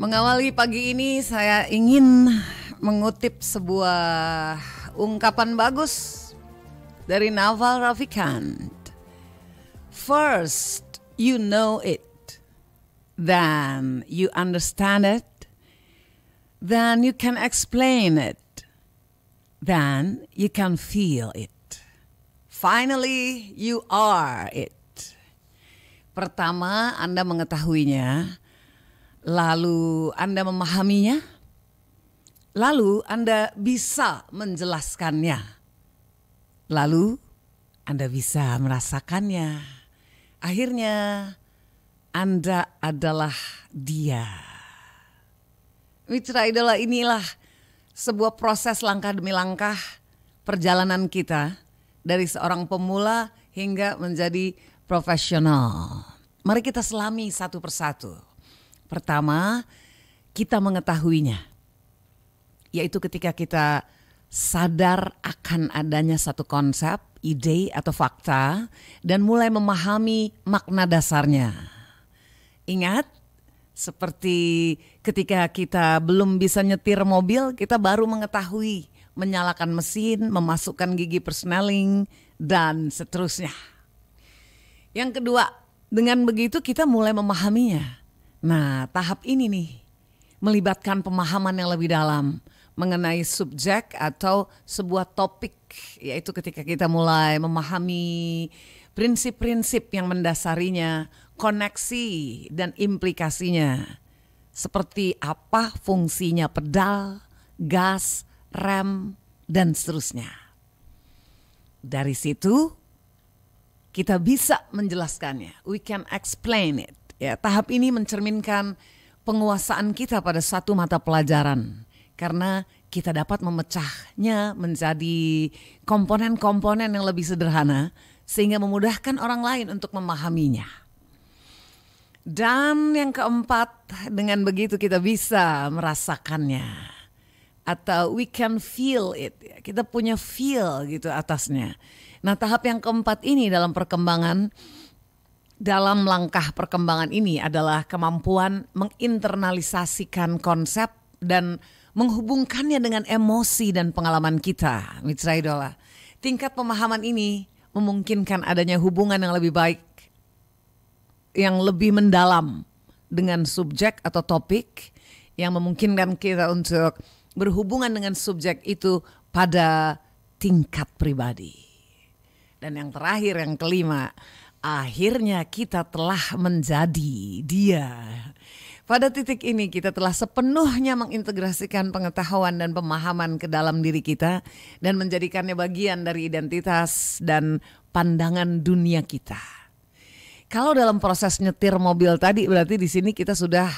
Mengawali pagi ini saya ingin mengutip sebuah ungkapan bagus dari Naval Ravikant. First, you know it. Then you understand it. Then you can explain it. Then you can feel it. Finally, you are it. Pertama, Anda mengetahuinya lalu Anda memahaminya, lalu Anda bisa menjelaskannya, lalu Anda bisa merasakannya. Akhirnya, Anda adalah Dia. Mitra idola inilah sebuah proses langkah demi langkah perjalanan kita dari seorang pemula hingga menjadi profesional. Mari kita selami satu persatu. Pertama, kita mengetahuinya, yaitu ketika kita sadar akan adanya satu konsep, ide, atau fakta, dan mulai memahami makna dasarnya. Ingat, seperti ketika kita belum bisa nyetir mobil, kita baru mengetahui menyalakan mesin, memasukkan gigi persneling, dan seterusnya. Yang kedua, dengan begitu kita mulai memahaminya Nah, tahap ini nih melibatkan pemahaman yang lebih dalam mengenai subjek atau sebuah topik yaitu ketika kita mulai memahami prinsip-prinsip yang mendasarinya, koneksi dan implikasinya. Seperti apa fungsinya pedal, gas, rem dan seterusnya. Dari situ kita bisa menjelaskannya. We can explain it. Ya, tahap ini mencerminkan penguasaan kita pada satu mata pelajaran karena kita dapat memecahnya menjadi komponen-komponen yang lebih sederhana sehingga memudahkan orang lain untuk memahaminya. Dan yang keempat, dengan begitu kita bisa merasakannya atau we can feel it. Kita punya feel gitu atasnya. Nah, tahap yang keempat ini dalam perkembangan dalam langkah perkembangan ini adalah kemampuan menginternalisasikan konsep dan menghubungkannya dengan emosi dan pengalaman kita, Mitra Idola. Tingkat pemahaman ini memungkinkan adanya hubungan yang lebih baik, yang lebih mendalam dengan subjek atau topik yang memungkinkan kita untuk berhubungan dengan subjek itu pada tingkat pribadi. Dan yang terakhir, yang kelima, Akhirnya kita telah menjadi dia. Pada titik ini kita telah sepenuhnya mengintegrasikan pengetahuan dan pemahaman ke dalam diri kita dan menjadikannya bagian dari identitas dan pandangan dunia kita. Kalau dalam proses nyetir mobil tadi berarti di sini kita sudah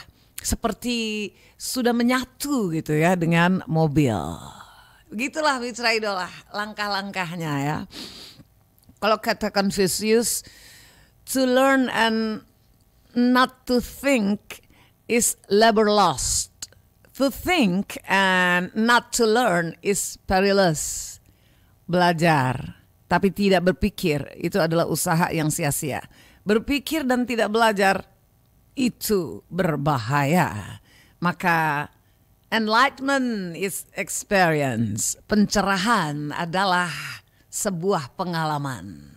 seperti sudah menyatu gitu ya dengan mobil. Begitulah Mitra Idola langkah-langkahnya ya. Kalau kata Confucius, to learn and not to think is labor lost. To think and not to learn is perilous. Belajar tapi tidak berpikir itu adalah usaha yang sia-sia. Berpikir dan tidak belajar itu berbahaya. Maka enlightenment is experience. Pencerahan adalah sebuah pengalaman.